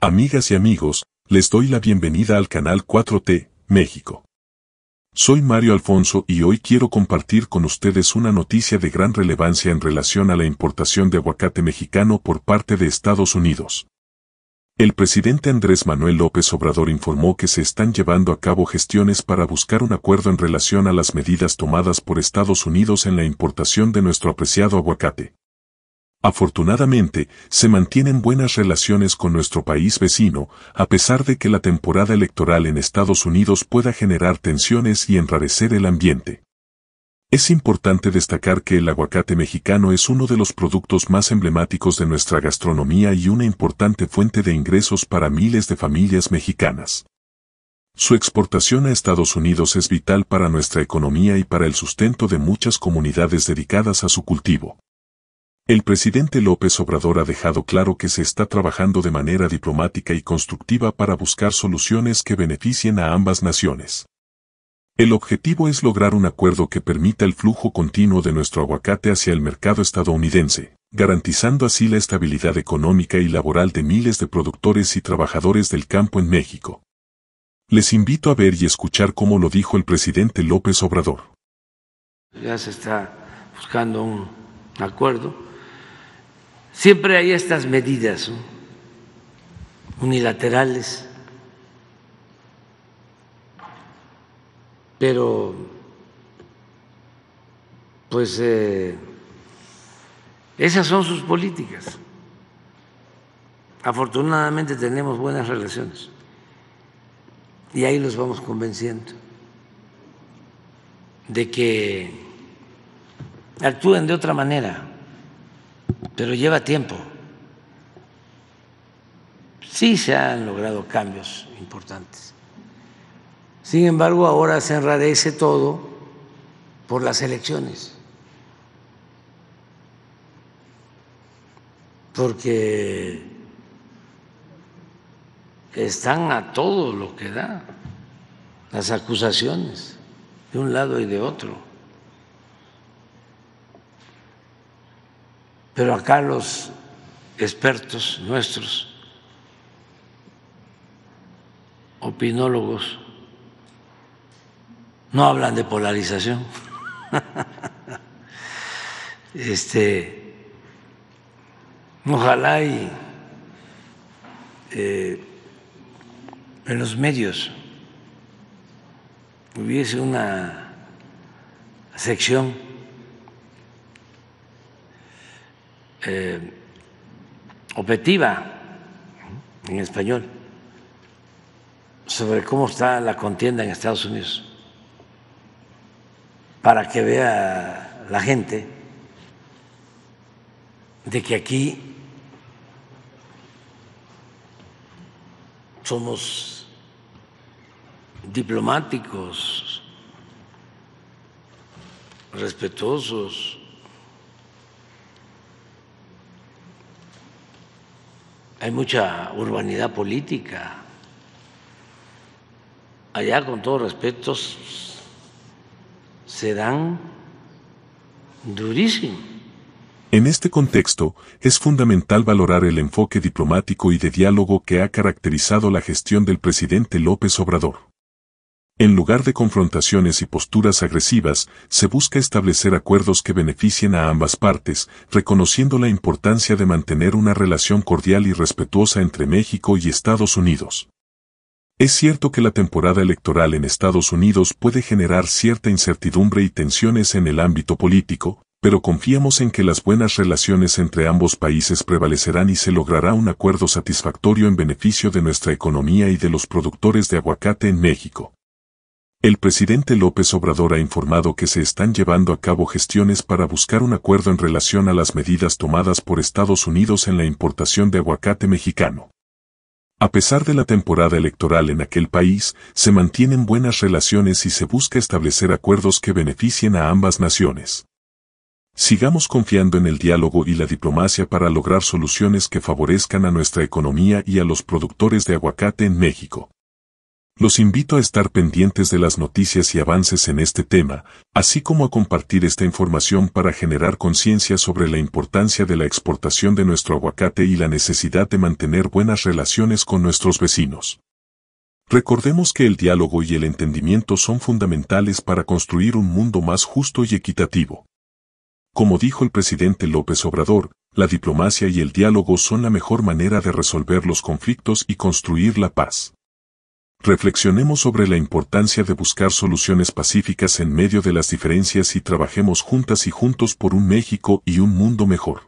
Amigas y amigos, les doy la bienvenida al canal 4T, México. Soy Mario Alfonso y hoy quiero compartir con ustedes una noticia de gran relevancia en relación a la importación de aguacate mexicano por parte de Estados Unidos. El presidente Andrés Manuel López Obrador informó que se están llevando a cabo gestiones para buscar un acuerdo en relación a las medidas tomadas por Estados Unidos en la importación de nuestro apreciado aguacate. Afortunadamente, se mantienen buenas relaciones con nuestro país vecino, a pesar de que la temporada electoral en Estados Unidos pueda generar tensiones y enrarecer el ambiente. Es importante destacar que el aguacate mexicano es uno de los productos más emblemáticos de nuestra gastronomía y una importante fuente de ingresos para miles de familias mexicanas. Su exportación a Estados Unidos es vital para nuestra economía y para el sustento de muchas comunidades dedicadas a su cultivo. El presidente López Obrador ha dejado claro que se está trabajando de manera diplomática y constructiva para buscar soluciones que beneficien a ambas naciones. El objetivo es lograr un acuerdo que permita el flujo continuo de nuestro aguacate hacia el mercado estadounidense, garantizando así la estabilidad económica y laboral de miles de productores y trabajadores del campo en México. Les invito a ver y escuchar cómo lo dijo el presidente López Obrador. Ya se está buscando un acuerdo Siempre hay estas medidas unilaterales, pero pues eh, esas son sus políticas. Afortunadamente tenemos buenas relaciones y ahí los vamos convenciendo de que actúen de otra manera pero lleva tiempo. Sí se han logrado cambios importantes. Sin embargo, ahora se enrarece todo por las elecciones. Porque están a todo lo que da las acusaciones de un lado y de otro. Pero acá los expertos nuestros, opinólogos, no hablan de polarización. este, ojalá eh, en los medios hubiese una sección Eh, objetiva en español sobre cómo está la contienda en Estados Unidos para que vea la gente de que aquí somos diplomáticos, respetuosos, hay mucha urbanidad política. Allá, con todo respeto, se dan durísimo. En este contexto, es fundamental valorar el enfoque diplomático y de diálogo que ha caracterizado la gestión del presidente López Obrador. En lugar de confrontaciones y posturas agresivas, se busca establecer acuerdos que beneficien a ambas partes, reconociendo la importancia de mantener una relación cordial y respetuosa entre México y Estados Unidos. Es cierto que la temporada electoral en Estados Unidos puede generar cierta incertidumbre y tensiones en el ámbito político, pero confiamos en que las buenas relaciones entre ambos países prevalecerán y se logrará un acuerdo satisfactorio en beneficio de nuestra economía y de los productores de aguacate en México. El presidente López Obrador ha informado que se están llevando a cabo gestiones para buscar un acuerdo en relación a las medidas tomadas por Estados Unidos en la importación de aguacate mexicano. A pesar de la temporada electoral en aquel país, se mantienen buenas relaciones y se busca establecer acuerdos que beneficien a ambas naciones. Sigamos confiando en el diálogo y la diplomacia para lograr soluciones que favorezcan a nuestra economía y a los productores de aguacate en México. Los invito a estar pendientes de las noticias y avances en este tema, así como a compartir esta información para generar conciencia sobre la importancia de la exportación de nuestro aguacate y la necesidad de mantener buenas relaciones con nuestros vecinos. Recordemos que el diálogo y el entendimiento son fundamentales para construir un mundo más justo y equitativo. Como dijo el presidente López Obrador, la diplomacia y el diálogo son la mejor manera de resolver los conflictos y construir la paz. Reflexionemos sobre la importancia de buscar soluciones pacíficas en medio de las diferencias y trabajemos juntas y juntos por un México y un mundo mejor.